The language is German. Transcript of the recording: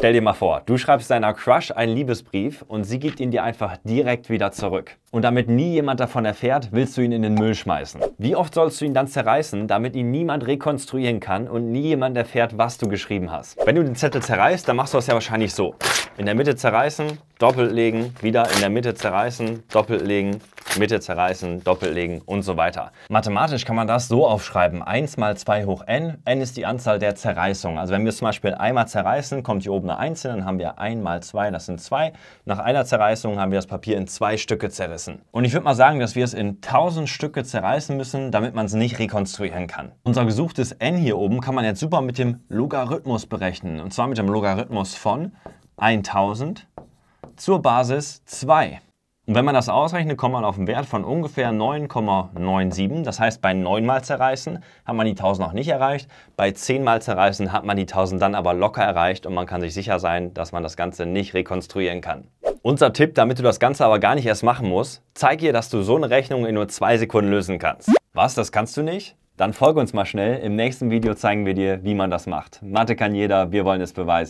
Stell dir mal vor, du schreibst deiner Crush einen Liebesbrief und sie gibt ihn dir einfach direkt wieder zurück. Und damit nie jemand davon erfährt, willst du ihn in den Müll schmeißen. Wie oft sollst du ihn dann zerreißen, damit ihn niemand rekonstruieren kann und nie jemand erfährt, was du geschrieben hast? Wenn du den Zettel zerreißt, dann machst du es ja wahrscheinlich so. In der Mitte zerreißen, doppelt legen, wieder in der Mitte zerreißen, doppelt legen, Mitte zerreißen, doppellegen und so weiter. Mathematisch kann man das so aufschreiben. 1 mal 2 hoch n. n ist die Anzahl der Zerreißungen. Also wenn wir zum Beispiel einmal zerreißen, kommt hier oben eine 1 hin, dann haben wir 1 mal 2, das sind 2. Nach einer Zerreißung haben wir das Papier in zwei Stücke zerrissen. Und ich würde mal sagen, dass wir es in 1000 Stücke zerreißen müssen, damit man es nicht rekonstruieren kann. Unser gesuchtes n hier oben kann man jetzt super mit dem Logarithmus berechnen. Und zwar mit dem Logarithmus von 1000 zur Basis 2. Und wenn man das ausrechnet, kommt man auf einen Wert von ungefähr 9,97. Das heißt, bei 9 mal zerreißen hat man die 1000 noch nicht erreicht. Bei 10 mal zerreißen hat man die 1000 dann aber locker erreicht und man kann sich sicher sein, dass man das Ganze nicht rekonstruieren kann. Unser Tipp, damit du das Ganze aber gar nicht erst machen musst, zeig ihr, dass du so eine Rechnung in nur zwei Sekunden lösen kannst. Was, das kannst du nicht? Dann folge uns mal schnell. Im nächsten Video zeigen wir dir, wie man das macht. Mathe kann jeder, wir wollen es beweisen.